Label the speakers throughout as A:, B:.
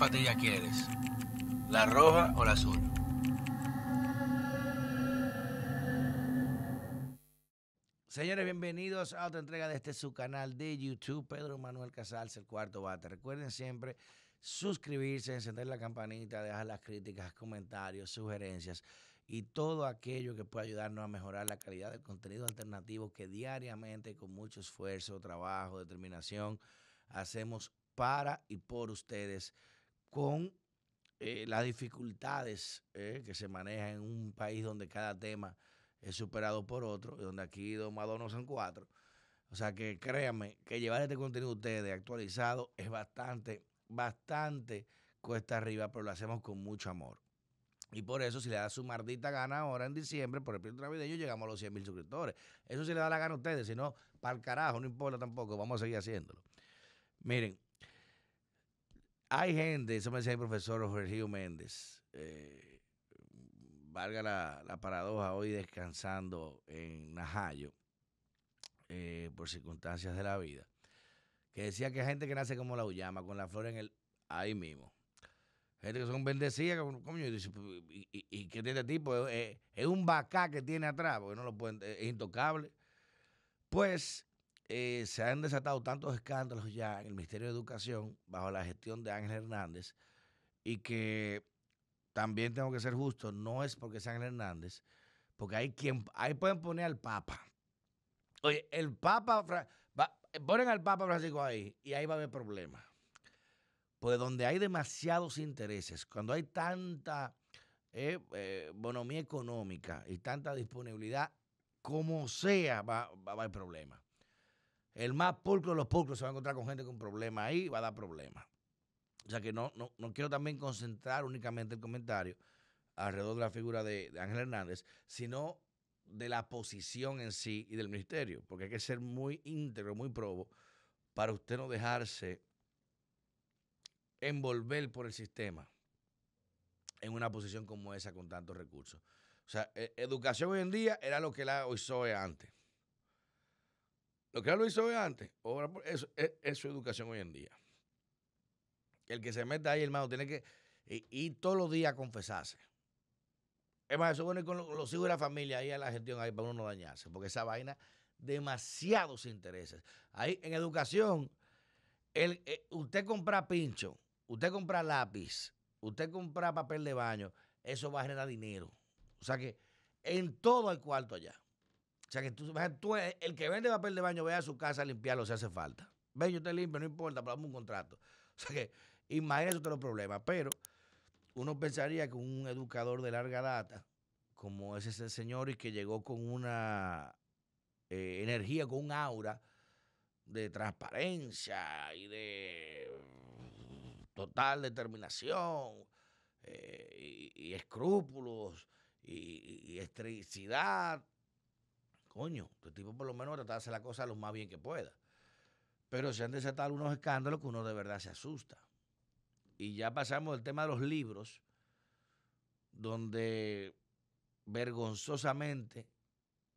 A: patilla quieres? ¿La roja o la azul? Señores, bienvenidos a otra entrega de este su canal de YouTube, Pedro Manuel Casals, el cuarto bate. Recuerden siempre suscribirse, encender la campanita, dejar las críticas, comentarios, sugerencias y todo aquello que pueda ayudarnos a mejorar la calidad del contenido alternativo que diariamente, con mucho esfuerzo, trabajo, determinación, hacemos para y por ustedes con eh, las dificultades eh, que se maneja en un país donde cada tema es superado por otro, y donde aquí dos más dos no son cuatro. O sea que créanme que llevar este contenido a ustedes actualizado es bastante, bastante cuesta arriba, pero lo hacemos con mucho amor. Y por eso, si le da su maldita gana ahora en diciembre, por el de ellos llegamos a los 100 mil suscriptores. Eso sí le da la gana a ustedes, si no, para el carajo, no importa tampoco, vamos a seguir haciéndolo. Miren, hay gente, eso me decía el profesor Jorge Méndez, eh, valga la, paradoja, hoy descansando en Najayo, eh, por circunstancias de la vida, que decía que hay gente que nace como la Ullama, con la flor en el. ahí mismo. Gente que son bendecidas, pues, y, y, que tiene este tipo, es, un bacá que tiene atrás, porque no lo pueden, es intocable. Pues eh, se han desatado tantos escándalos ya en el Ministerio de Educación bajo la gestión de Ángel Hernández y que también tengo que ser justo, no es porque sea Ángel Hernández, porque hay quien, ahí pueden poner al Papa. Oye, el Papa, eh, ponen al Papa Francisco ahí y ahí va a haber problemas. Pues donde hay demasiados intereses, cuando hay tanta eh, bonomía económica y tanta disponibilidad, como sea, va, va a haber problemas. El más pulcro de los pulcros se va a encontrar con gente con problemas ahí y va a dar problemas. O sea que no, no, no quiero también concentrar únicamente el comentario alrededor de la figura de, Ángel Hernández, sino de la posición en sí y del ministerio, porque hay que ser muy íntegro, muy probo, para usted no dejarse envolver por el sistema en una posición como esa con tantos recursos. O sea, e-, educación hoy en día era lo que la OISOE antes. Lo que él lo hizo antes, ahora eso, e, es, su educación hoy en día. El que se meta ahí, hermano, tiene que ir todos los días a confesarse. Es más, eso bueno ir con los hijos de la familia ahí a la gestión ahí para uno no dañarse, porque esa vaina demasiados intereses. Ahí en educación, eh, usted compra pincho, usted compra lápiz, usted compra papel de baño, eso va a generar dinero. O sea que en todo hay cuarto allá. O sea, que tú, eh, el que vende papel de baño, ve a su casa a limpiarlo si hace falta. Ve yo te limpio, no importa, pero un contrato. O sea que imagínese usted los problemas. Pero uno pensaría que un educador de larga data, como es ese señor y que llegó con una eh, energía, con un aura de transparencia y de total determinación eh, y, escrúpulos y estricidad coño, este tipo por lo menos trata de hacer la cosa lo más bien que pueda. Pero se han desatado unos escándalos que uno de verdad se asusta. Y ya pasamos del tema de los libros, donde vergonzosamente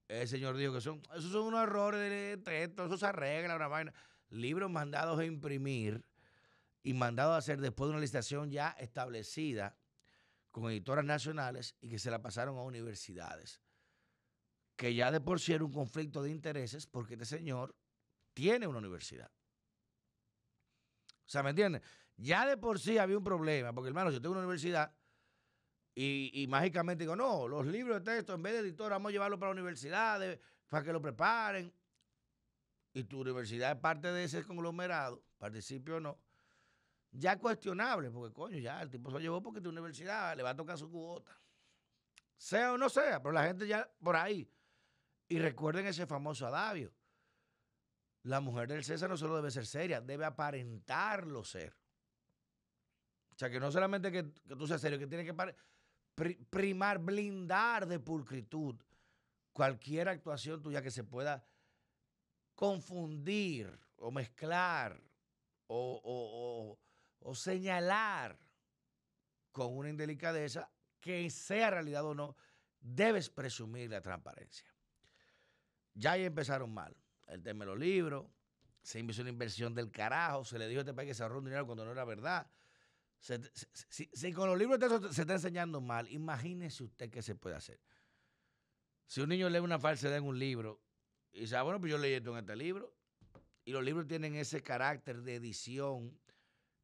A: el señor dijo que son, esos son unos errores de texto, eso se arregla, una vaina. Libros mandados a imprimir y mandados a hacer después de una licitación ya establecida con editoras nacionales y que se la pasaron a universidades que ya de por sí era un conflicto de intereses porque este señor tiene una universidad. O sea, ¿me entiendes? Ya de por sí había un problema, porque hermano, yo tengo una universidad y, mágicamente digo, no, los libros de texto, en vez de editor, vamos a llevarlo para la universidad, para que lo preparen. Y tu universidad es parte de ese conglomerado, participio o no, ya cuestionable, porque coño, ya el tipo se lo llevó porque tu universidad le va a tocar su cuota. Sea o no sea, pero la gente ya por ahí y recuerden ese famoso adagio. La mujer del César no solo debe ser seria, debe aparentarlo ser. O sea, que no solamente que, tú seas serio, que tienes que primar, blindar de pulcritud cualquier actuación tuya que se pueda confundir o mezclar o señalar con una indelicadeza que sea realidad o no, debes presumir la transparencia. Ya ahí empezaron mal. El tema de los libros, se hizo una inversión del carajo, se le dijo a este país que se ahorró un dinero cuando no era verdad. si, con los libros de se está enseñando mal, imagínese usted qué se puede hacer. Si un niño lee una falsedad en un libro y dice, ah, bueno, pues yo leí esto en este libro, y los libros tienen ese carácter de edición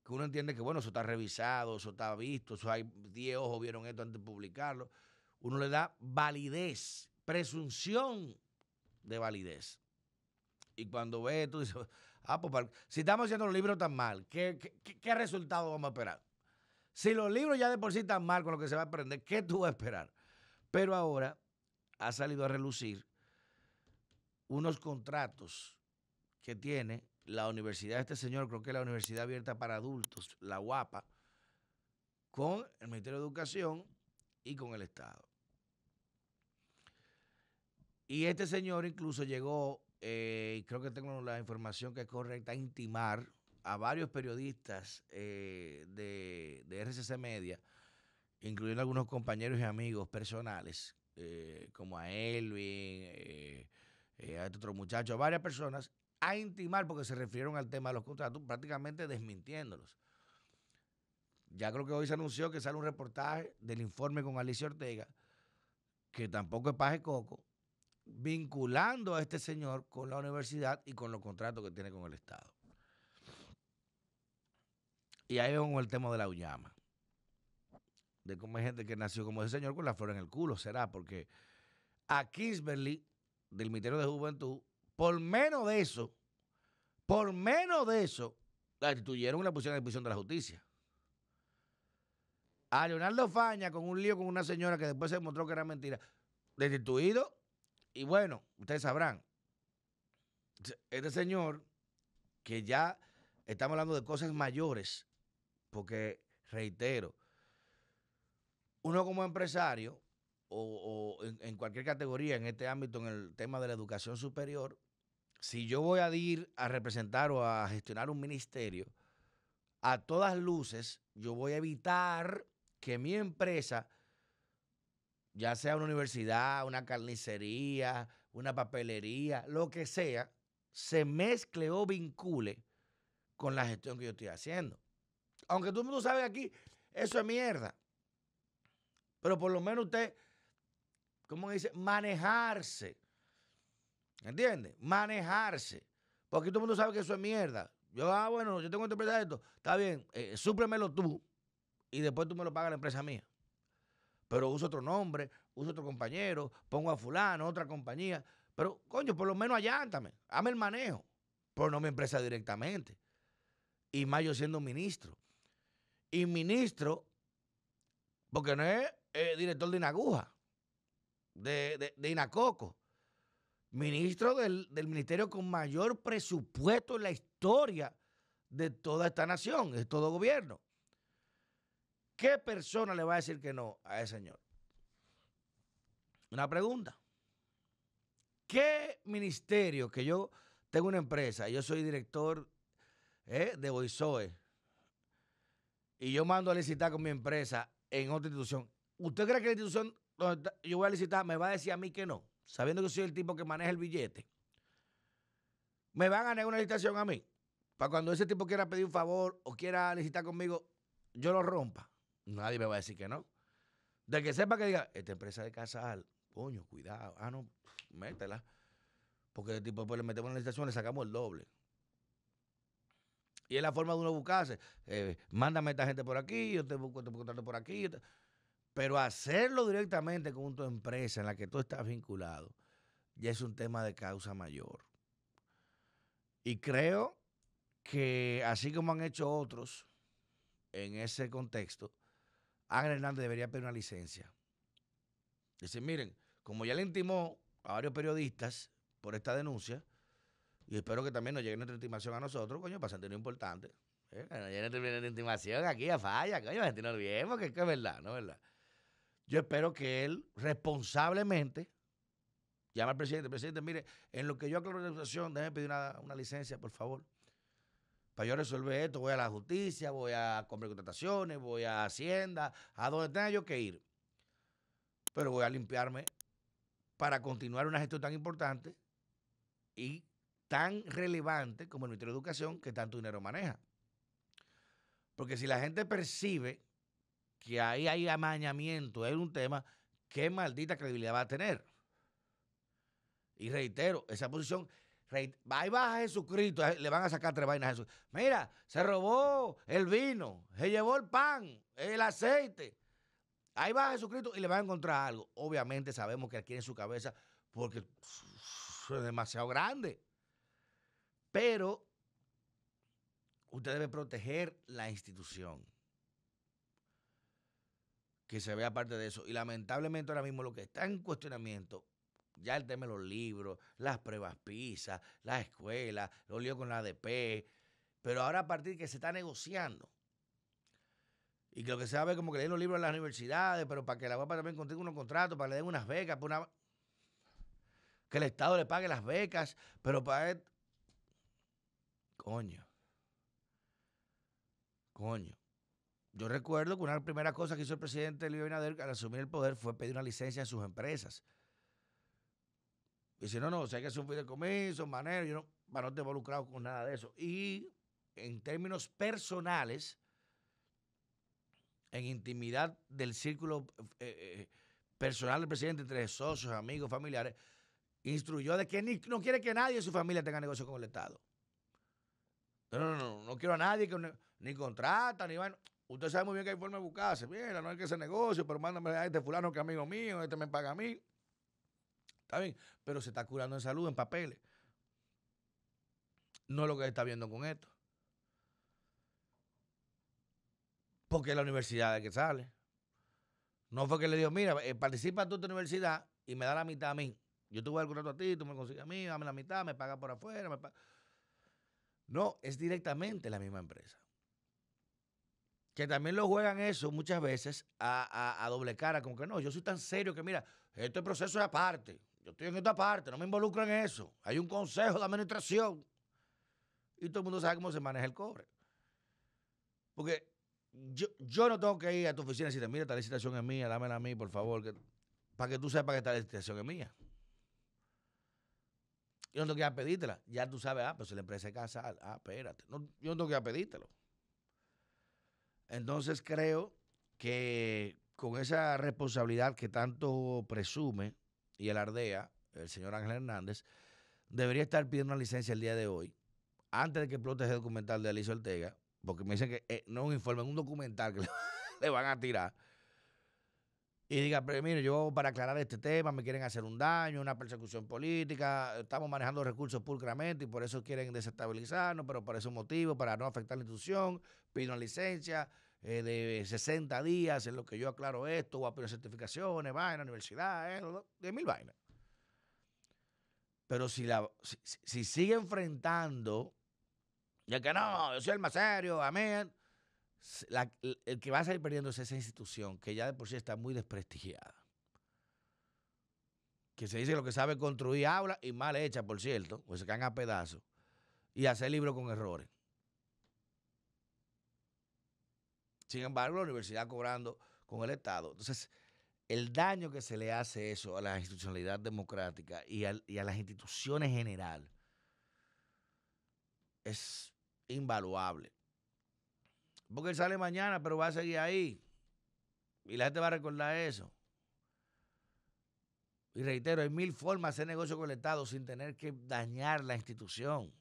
A: que uno entiende que, bueno, eso está revisado, eso está visto, eso hay 10 ojos vieron esto antes de publicarlo. Uno le da validez, presunción de validez. Y cuando ve tú dices, ah, pues si estamos haciendo los libros tan mal, ¿qué, resultado vamos a esperar? Si los libros ya de por sí están mal con lo que se va a aprender, ¿qué tú vas a esperar? Pero ahora ha salido a relucir unos contratos que tiene la universidad, este señor, creo que es la Universidad Abierta para Adultos, la UAPA, con el Ministerio de Educación y con el Estado. Y este señor incluso llegó, eh, y creo que tengo la información que es correcta, a intimar a varios periodistas eh, de, de, RCC Media, incluyendo algunos compañeros y amigos personales, eh, como a Elvin, a este otro muchacho, a varias personas, a intimar porque se refirieron al tema de los contratos, prácticamente desmintiéndolos. Ya creo que hoy se anunció que sale un reportaje del informe con Alicia Ortega, que tampoco es paje coco, vinculando a este señor con la universidad y con los contratos que tiene con el Estado. Y ahí vemos el tema de la Ullama. De cómo hay gente que nació como ese señor con la flor en el culo, será, porque a Kingsberly, del Ministerio de Juventud, por menos de eso, por menos de eso, la destituyeron y la pusieron en de la justicia. A Leonardo Faña con un lío con una señora que después se demostró que era mentira. Destituido y bueno, ustedes sabrán, este señor, que ya estamos hablando de cosas mayores, porque reitero, uno como empresario o, en, cualquier categoría en este ámbito, en el tema de la educación superior, si yo voy a ir a representar o a gestionar un ministerio, a todas luces yo voy a evitar que mi empresa ya sea una universidad, una carnicería, una papelería, lo que sea, se mezcle o vincule con la gestión que yo estoy haciendo. Aunque todo el mundo sabe aquí, eso es mierda. Pero por lo menos usted, ¿cómo dice? Manejarse. ¿Entiende? Manejarse. Porque todo el mundo sabe que eso es mierda. Yo, ah, bueno, yo tengo que interpretar esto. Está bien, eh, súpremelo tú y después tú me lo pagas la empresa mía pero uso otro nombre, uso otro compañero, pongo a fulano, otra compañía. Pero, coño, por lo menos allántame, háme el manejo, pero no mi empresa directamente. Y más yo siendo ministro. Y ministro, porque no es eh, director de Inaguja, de, de, Inacoco, ministro del, del ministerio con mayor presupuesto en la historia de toda esta nación, de todo gobierno. ¿Qué persona le va a decir que no a ese señor? Una pregunta. ¿Qué ministerio que yo tengo una empresa, yo soy director eh, de Boisoe, y yo mando a licitar con mi empresa en otra institución, ¿usted cree que la institución donde yo voy a licitar me va a decir a mí que no? Sabiendo que soy el tipo que maneja el billete. ¿Me van a negar una licitación a mí? Para cuando ese tipo quiera pedir un favor o quiera licitar conmigo, yo lo rompa. Nadie me va a decir que no. De que sepa que diga, esta empresa de casal, coño, cuidado, ah, no, métela. Porque el tipo, pues, le metemos en la licitación, le sacamos el doble. Y es la forma de uno buscarse. Eh, mándame esta gente por aquí, yo te busco, te tanto por aquí. Pero hacerlo directamente con tu empresa en la que tú estás vinculado ya es un tema de causa mayor. Y creo que así como han hecho otros en ese contexto, Ángel Hernández debería pedir una licencia. Dice, miren, como ya le intimó a varios periodistas por esta denuncia, y espero que también nos llegue nuestra intimación a nosotros, coño, para no importante. Eh, que nos llegue nuestra intimación aquí a falla, coño, para sentirnos bien, porque que es verdad, ¿no es verdad? Yo espero que él responsablemente llame al presidente. Presidente, mire, en lo que yo aclaro la situación, déjeme pedir una licencia, por favor para yo resolver esto, voy a la justicia, voy a comprar contrataciones, voy a Hacienda, a donde tenga yo que ir. Pero voy a limpiarme para continuar una gestión tan importante y tan relevante como el Ministerio de Educación que tanto dinero maneja. Porque si la gente percibe que ahí hay amañamiento, en un tema, qué maldita credibilidad va a tener. Y reitero, esa posición Ahí va Jesucristo, eh, le van a sacar tres vainas a Jesús. Mira, se robó el vino, se llevó el pan, el aceite. Ahí va Jesucristo y le va a encontrar algo. Obviamente sabemos que aquí en su cabeza, porque es demasiado grande. Pero usted debe proteger la institución. Que se vea parte de eso. Y lamentablemente ahora mismo lo que está en cuestionamiento ya el tema de los libros, las pruebas PISA, las escuelas, lo lío con la ADP. Pero ahora a partir de que se está negociando y que lo que se sabe como que leen los libros en las universidades, pero para que la UAPA también contenga unos contratos, para que le den unas becas, para pues que el Estado le pague las becas, pero para... E-, coño. Coño. Yo recuerdo que una de las primeras cosas que hizo el presidente Luis Abinader al asumir el poder fue pedir una licencia en sus empresas y Dice, no, no, o sea, hay que hacer un fideicomiso, manero, yo no, para no estar involucrado con nada de eso. Y en términos personales, en intimidad del círculo eh, eh, personal del presidente, entre socios, amigos, familiares, instruyó de que no quiere que nadie de su familia tenga negocio con el Estado. No, no, no, no quiero a nadie que ni contrata, ni bueno. Usted sabe muy bien que hay forma de buscarse. Mira, no hay que hacer negocio, pero mándame a este fulano que es amigo mío, este me paga a mí. Está bien, pero se está curando en salud, en papeles. No es lo que está viendo con esto. Porque es la universidad de que sale. No fue que le digo, mira, eh, participa tú en tu universidad y me da la mitad a mí. Yo te voy a dar a ti, tú me consigues a mí, dame la mitad, me paga por afuera. No, es directamente la misma empresa. Que también lo juegan eso muchas veces a, a doble cara, con que no, yo soy tan serio que mira, este proceso es aparte estoy en esta parte, no me involucro en eso. Hay un consejo de administración. Y todo el mundo sabe cómo se maneja el cobre. Porque yo, no tengo que ir a tu oficina y decirte, mira, esta licitación es mía, dámela a mí, por favor, para que tú sepas que esta licitación es mía. Yo no tengo que ir a pedírtela. Ya tú sabes, ah, pero si la empresa es casa, ah, espérate. yo no tengo que ir a pedírtelo. Entonces creo que con esa responsabilidad que tanto presume y el Ardea, el señor Ángel Hernández, debería estar pidiendo una licencia el día de hoy, antes de que explote ese documental de Alicia Ortega, porque me dicen que eh, no un informe, un documental que le, van a tirar. Y diga, pero mire, yo para aclarar este tema me quieren hacer un daño, una persecución política, estamos manejando recursos pulcramente y por eso quieren desestabilizarnos, pero por ese motivo, para no afectar la institución, pido una licencia, eh, de 60 días en lo que yo aclaro esto, va a pedir certificaciones, vaina, universidad, eh, de mil vainas. Pero si, si, sigue enfrentando, ya que no, yo soy el más serio, amén, el que va a salir perdiendo es esa institución que ya de por sí está muy desprestigiada. Que se dice lo que sabe construir habla y mal hecha, por cierto, pues se caen a pedazos y hacer libros con errores. Sin embargo, la universidad cobrando con el Estado. Entonces, el daño que se le hace eso a la institucionalidad democrática y, a las instituciones en general es invaluable. Porque él sale mañana, pero va a seguir ahí. Y la gente va a recordar eso. Y reitero, hay mil formas de hacer negocio con el Estado sin tener que dañar la institución.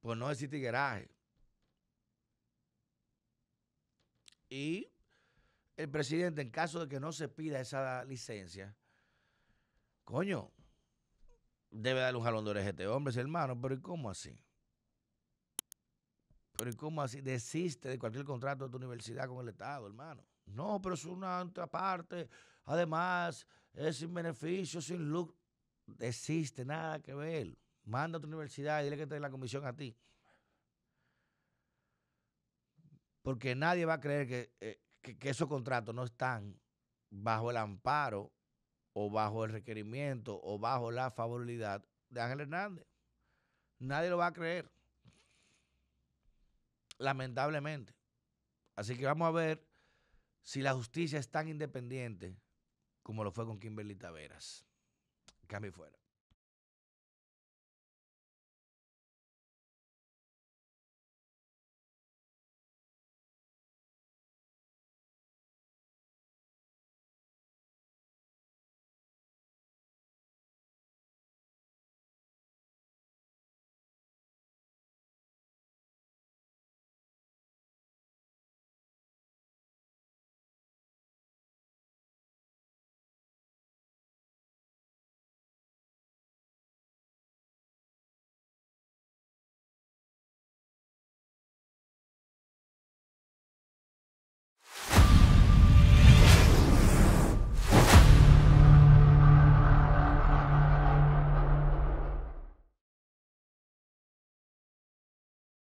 A: Pues no existe tigueraje. Y el presidente, en caso de que no se pida esa licencia, coño, debe darle un jalón de oreja este hombre, hermano, pero ¿y cómo así? Pero ¿y cómo así? Desiste de cualquier contrato de tu universidad con el Estado, hermano. No, pero es una otra parte. Además, es sin beneficio, sin lucro. Desiste, nada que ver. Manda a tu universidad y dile que te dé la comisión a ti. porque nadie va a creer eh, que, esos contratos no están bajo el amparo o bajo el requerimiento o bajo la favorabilidad de Ángel Hernández. Nadie lo va a creer. Lamentablemente. Así que vamos a ver si la justicia es tan independiente como lo fue con Kimberly Taveras. Cambio fuera.